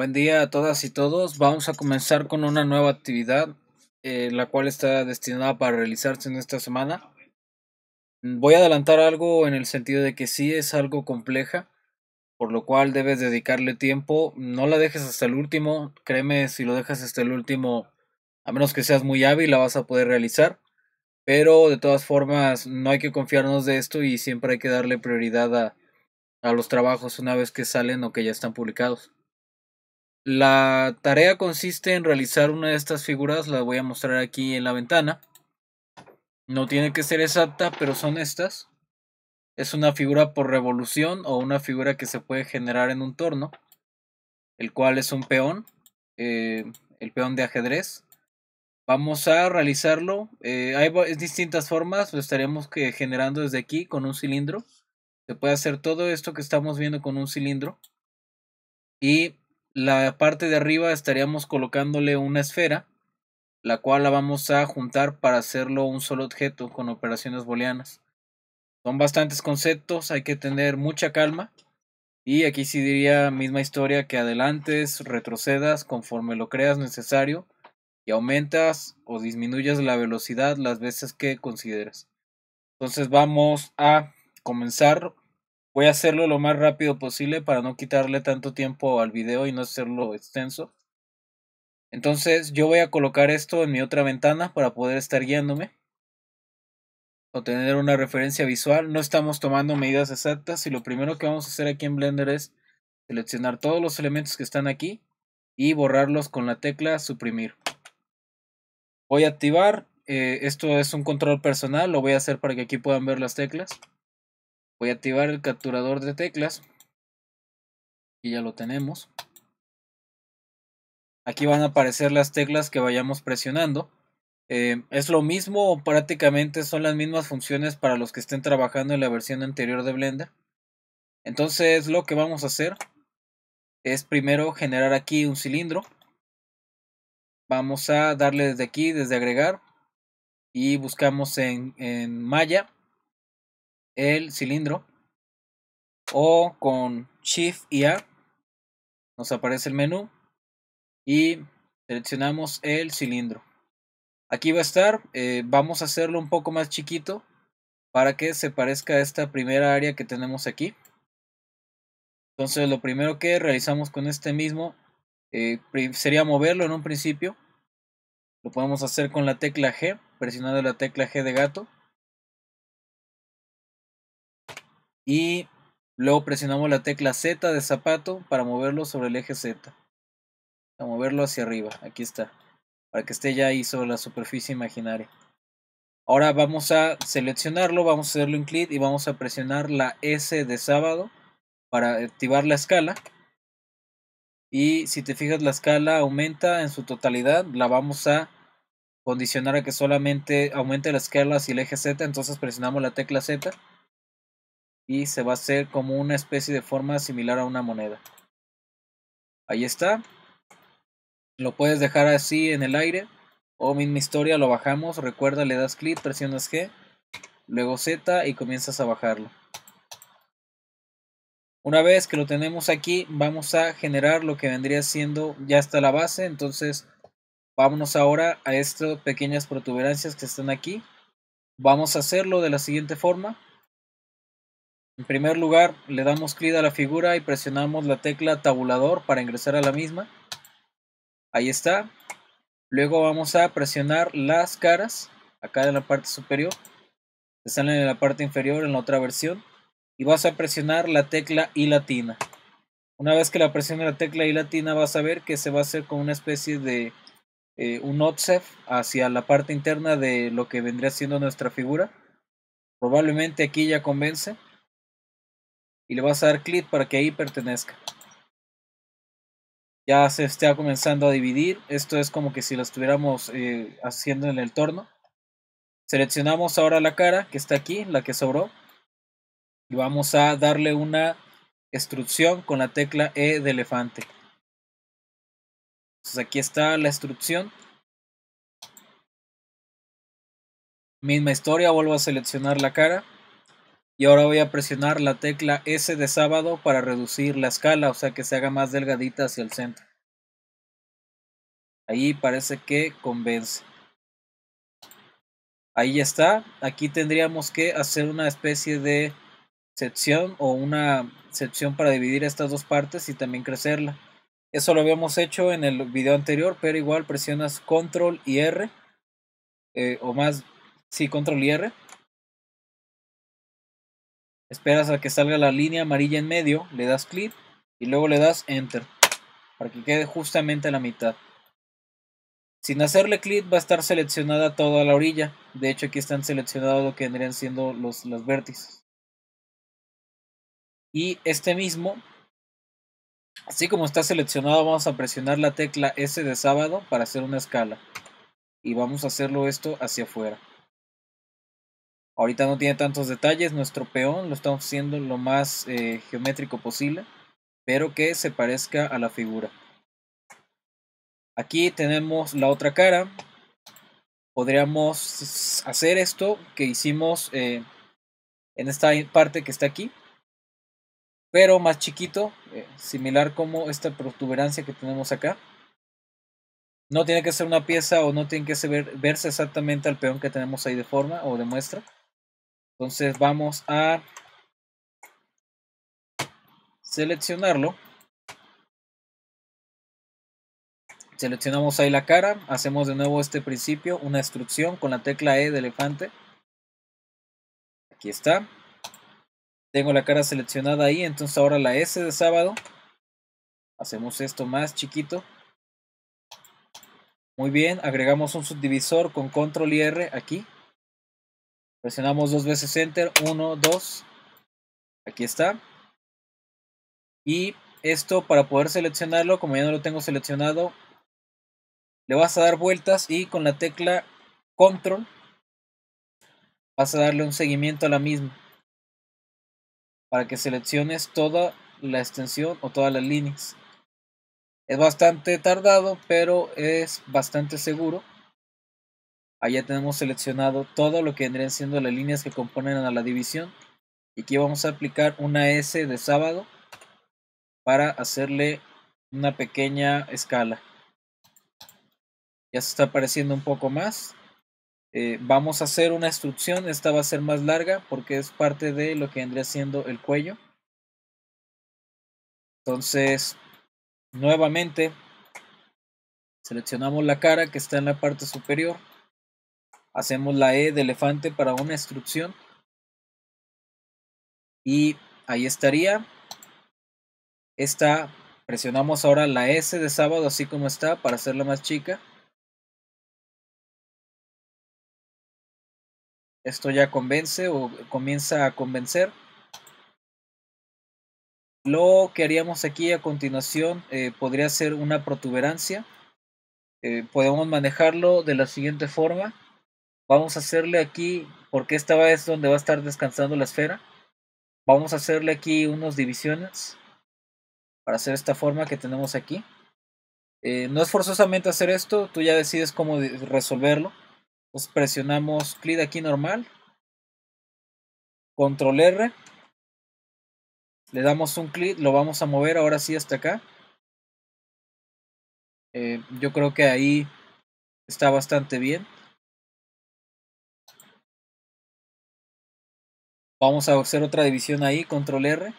Buen día a todas y todos. Vamos a comenzar con una nueva actividad, eh, la cual está destinada para realizarse en esta semana. Voy a adelantar algo en el sentido de que sí es algo compleja, por lo cual debes dedicarle tiempo. No la dejes hasta el último. Créeme, si lo dejas hasta el último, a menos que seas muy hábil, la vas a poder realizar. Pero de todas formas, no hay que confiarnos de esto y siempre hay que darle prioridad a los trabajos una vez que salen o que ya están publicados. La tarea consiste en realizar una de estas figuras, la voy a mostrar aquí en la ventana. No tiene que ser exacta, pero son estas. Es una figura por revolución o una figura que se puede generar en un torno, el cual es un peón, eh, el peón de ajedrez. Vamos a realizarlo. Eh, hay distintas formas, lo estaremos que generando desde aquí con un cilindro. Se puede hacer todo esto que estamos viendo con un cilindro. Y la parte de arriba estaríamos colocándole una esfera, la cual la vamos a juntar para hacerlo un solo objeto con operaciones booleanas. Son bastantes conceptos, hay que tener mucha calma. Y aquí sí diría misma historia que adelantes, retrocedas conforme lo creas necesario y aumentas o disminuyas la velocidad las veces que consideras Entonces vamos a comenzar Voy a hacerlo lo más rápido posible para no quitarle tanto tiempo al video y no hacerlo extenso. Entonces yo voy a colocar esto en mi otra ventana para poder estar guiándome o tener una referencia visual. No estamos tomando medidas exactas y lo primero que vamos a hacer aquí en Blender es seleccionar todos los elementos que están aquí y borrarlos con la tecla suprimir. Voy a activar, eh, esto es un control personal, lo voy a hacer para que aquí puedan ver las teclas. Voy a activar el capturador de teclas. Y ya lo tenemos. Aquí van a aparecer las teclas que vayamos presionando. Eh, es lo mismo prácticamente son las mismas funciones para los que estén trabajando en la versión anterior de Blender. Entonces lo que vamos a hacer es primero generar aquí un cilindro. Vamos a darle desde aquí, desde agregar. Y buscamos en, en malla el cilindro o con Shift y A nos aparece el menú y seleccionamos el cilindro. Aquí va a estar, eh, vamos a hacerlo un poco más chiquito para que se parezca a esta primera área que tenemos aquí. Entonces lo primero que realizamos con este mismo eh, sería moverlo en un principio. Lo podemos hacer con la tecla G, presionando la tecla G de gato. y luego presionamos la tecla Z de zapato para moverlo sobre el eje Z. Para moverlo hacia arriba, aquí está, para que esté ya ahí sobre la superficie imaginaria. Ahora vamos a seleccionarlo, vamos a hacerle un clic y vamos a presionar la S de sábado para activar la escala. Y si te fijas la escala aumenta en su totalidad, la vamos a condicionar a que solamente aumente la escala hacia el eje Z, entonces presionamos la tecla Z y se va a hacer como una especie de forma similar a una moneda. Ahí está. Lo puedes dejar así en el aire o misma historia, lo bajamos, recuerda, le das clic, presionas G, luego Z y comienzas a bajarlo. Una vez que lo tenemos aquí, vamos a generar lo que vendría siendo, ya está la base, entonces vámonos ahora a estas pequeñas protuberancias que están aquí. Vamos a hacerlo de la siguiente forma. En primer lugar, le damos clic a la figura y presionamos la tecla tabulador para ingresar a la misma. Ahí está. Luego vamos a presionar las caras, acá en la parte superior. Te salen en la parte inferior en la otra versión. Y vas a presionar la tecla y latina. Una vez que la presiones la tecla y latina vas a ver que se va a hacer con una especie de eh, un offset hacia la parte interna de lo que vendría siendo nuestra figura. Probablemente aquí ya convence y le vas a dar clic para que ahí pertenezca. Ya se está comenzando a dividir. Esto es como que si lo estuviéramos eh, haciendo en el torno. Seleccionamos ahora la cara que está aquí, la que sobró. Y vamos a darle una instrucción con la tecla E de elefante. Entonces aquí está la instrucción. Misma historia, vuelvo a seleccionar la cara. Y ahora voy a presionar la tecla S de sábado para reducir la escala, o sea que se haga más delgadita hacia el centro. Ahí parece que convence. Ahí ya está. Aquí tendríamos que hacer una especie de sección o una sección para dividir estas dos partes y también crecerla. Eso lo habíamos hecho en el video anterior, pero igual presionas control y R. Eh, o más, sí, control y R Esperas a que salga la línea amarilla en medio, le das clic y luego le das Enter para que quede justamente a la mitad. Sin hacerle clic va a estar seleccionada toda la orilla. De hecho aquí están seleccionados lo que vendrían siendo los, los vértices. Y este mismo, así como está seleccionado, vamos a presionar la tecla S de sábado para hacer una escala. Y vamos a hacerlo esto hacia afuera. Ahorita no tiene tantos detalles, nuestro peón lo estamos haciendo lo más eh, geométrico posible, pero que se parezca a la figura. Aquí tenemos la otra cara. Podríamos hacer esto que hicimos eh, en esta parte que está aquí, pero más chiquito, eh, similar como esta protuberancia que tenemos acá. No tiene que ser una pieza o no tiene que verse exactamente al peón que tenemos ahí de forma o de muestra entonces vamos a seleccionarlo. Seleccionamos ahí la cara, hacemos de nuevo este principio, una instrucción con la tecla E de elefante. Aquí está. Tengo la cara seleccionada ahí, entonces ahora la S de sábado. Hacemos esto más chiquito. Muy bien, agregamos un subdivisor con control y R aquí. Presionamos dos veces Enter. 1, 2, Aquí está. Y esto para poder seleccionarlo, como ya no lo tengo seleccionado, le vas a dar vueltas y con la tecla Control vas a darle un seguimiento a la misma para que selecciones toda la extensión o todas las líneas. Es bastante tardado, pero es bastante seguro. Allá tenemos seleccionado todo lo que vendrían siendo las líneas que componen a la división. Y aquí vamos a aplicar una S de sábado para hacerle una pequeña escala. Ya se está apareciendo un poco más. Eh, vamos a hacer una instrucción, esta va a ser más larga porque es parte de lo que vendría siendo el cuello. Entonces, nuevamente, seleccionamos la cara que está en la parte superior hacemos la E de elefante para una instrucción. Y ahí estaría. Esta, presionamos ahora la S de sábado así como está para hacerla más chica. Esto ya convence o comienza a convencer. Lo que haríamos aquí a continuación eh, podría ser una protuberancia. Eh, podemos manejarlo de la siguiente forma. Vamos a hacerle aquí, porque esta vez es donde va a estar descansando la esfera. Vamos a hacerle aquí unos divisiones para hacer esta forma que tenemos aquí. Eh, no es forzosamente hacer esto, tú ya decides cómo resolverlo. Pues presionamos clic aquí normal, control R, le damos un clic, lo vamos a mover ahora sí hasta acá. Eh, yo creo que ahí está bastante bien. Vamos a hacer otra división ahí, control R.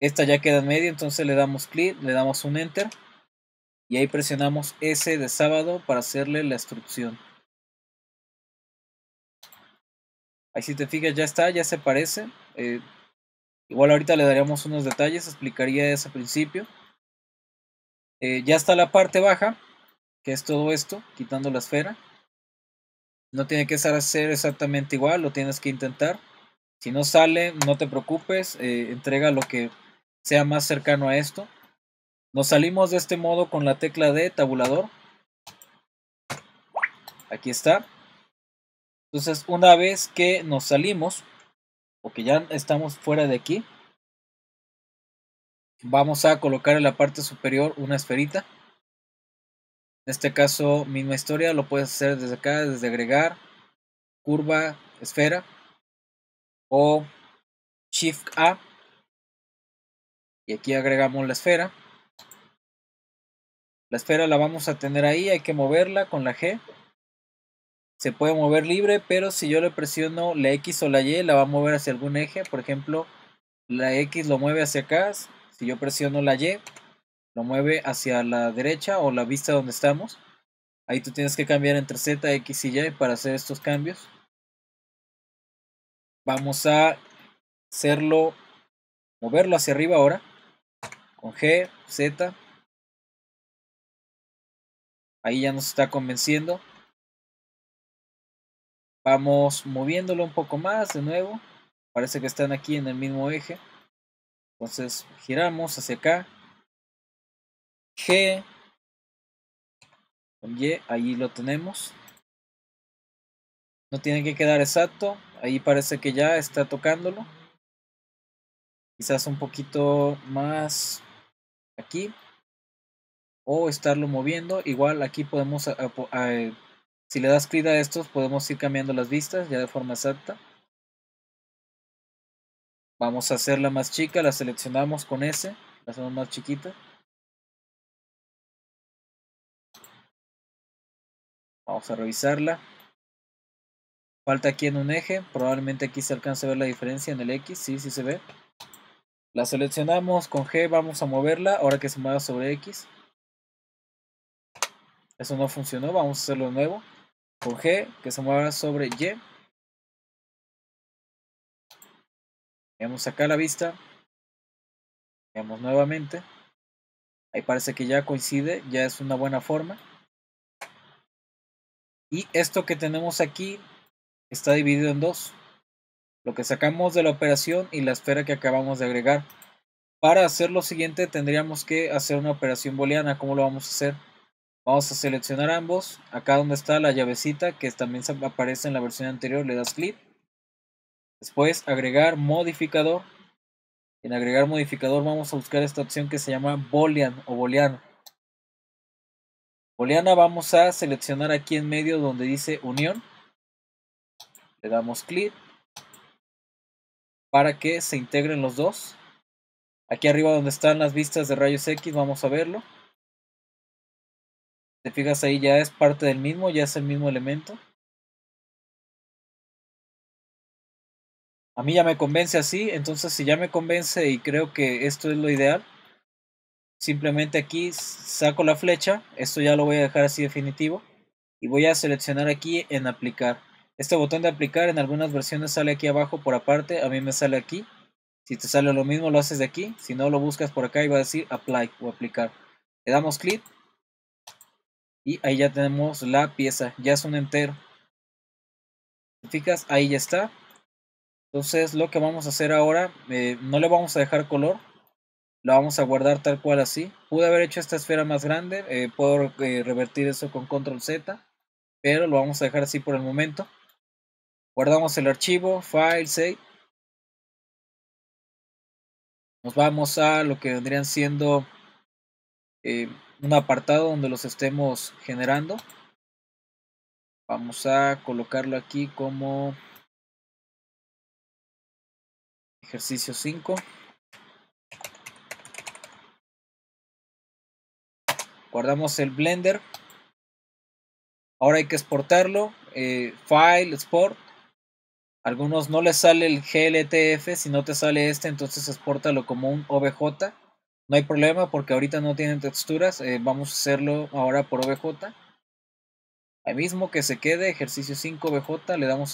Esta ya queda en medio, entonces le damos clic, le damos un enter. Y ahí presionamos S de sábado para hacerle la instrucción. Ahí si te fijas ya está, ya se parece. Eh, igual ahorita le daríamos unos detalles, explicaría eso al principio. Eh, ya está la parte baja, que es todo esto, quitando la esfera. No tiene que ser exactamente igual, lo tienes que intentar. Si no sale, no te preocupes, eh, entrega lo que sea más cercano a esto. Nos salimos de este modo con la tecla de tabulador. Aquí está. Entonces, una vez que nos salimos, o que ya estamos fuera de aquí, vamos a colocar en la parte superior una esferita. En este caso, misma historia, lo puedes hacer desde acá, desde agregar, curva, esfera o Shift A. Y aquí agregamos la esfera. La esfera la vamos a tener ahí, hay que moverla con la G. Se puede mover libre, pero si yo le presiono la X o la Y, la va a mover hacia algún eje. Por ejemplo, la X lo mueve hacia acá. Si yo presiono la Y, lo mueve hacia la derecha o la vista donde estamos. Ahí tú tienes que cambiar entre Z, X y Y para hacer estos cambios. Vamos a hacerlo, moverlo hacia arriba ahora. Con G, Z. Ahí ya nos está convenciendo. Vamos moviéndolo un poco más de nuevo. Parece que están aquí en el mismo eje. Entonces giramos hacia acá. G. Con Y, ahí lo tenemos. No tiene que quedar exacto. Ahí parece que ya está tocándolo. Quizás un poquito más aquí. O estarlo moviendo. Igual aquí podemos, si le das clic a estos, podemos ir cambiando las vistas ya de forma exacta. Vamos a hacerla más chica, la seleccionamos con S, la hacemos más chiquita. Vamos a revisarla. Falta aquí en un eje. Probablemente aquí se alcance a ver la diferencia en el X. Sí, sí se ve. La seleccionamos con G. Vamos a moverla. Ahora que se mueva sobre X. Eso no funcionó. Vamos a hacerlo de nuevo. Con G. Que se mueva sobre Y. Veamos acá la vista. Veamos nuevamente. Ahí parece que ya coincide. Ya es una buena forma. Y esto que tenemos aquí está dividido en dos, lo que sacamos de la operación y la esfera que acabamos de agregar. Para hacer lo siguiente tendríamos que hacer una operación booleana. ¿Cómo lo vamos a hacer? Vamos a seleccionar ambos. Acá donde está la llavecita que también aparece en la versión anterior le das clic. Después agregar modificador. En agregar modificador vamos a buscar esta opción que se llama boolean o booleano. Booleana vamos a seleccionar aquí en medio donde dice unión le damos clic para que se integren los dos. Aquí arriba donde están las vistas de rayos X, vamos a verlo. Te fijas ahí ya es parte del mismo, ya es el mismo elemento. A mí ya me convence así, entonces si ya me convence y creo que esto es lo ideal, simplemente aquí saco la flecha, esto ya lo voy a dejar así definitivo y voy a seleccionar aquí en aplicar. Este botón de aplicar en algunas versiones sale aquí abajo por aparte, a mí me sale aquí. Si te sale lo mismo lo haces de aquí, si no lo buscas por acá y va a decir apply o aplicar. Le damos clic y ahí ya tenemos la pieza, ya es un entero. fijas? Ahí ya está. Entonces lo que vamos a hacer ahora, eh, no le vamos a dejar color, lo vamos a guardar tal cual así. Pude haber hecho esta esfera más grande, eh, puedo eh, revertir eso con control Z, pero lo vamos a dejar así por el momento. Guardamos el archivo, file, save. Eh. Nos vamos a lo que vendrían siendo eh, un apartado donde los estemos generando. Vamos a colocarlo aquí como ejercicio 5. Guardamos el Blender. Ahora hay que exportarlo. Eh, file, export. Algunos no les sale el GLTF, si no te sale este, entonces exportalo como un OBJ. No hay problema porque ahorita no tienen texturas, eh, vamos a hacerlo ahora por OBJ. Al mismo que se quede, ejercicio 5 OBJ, le damos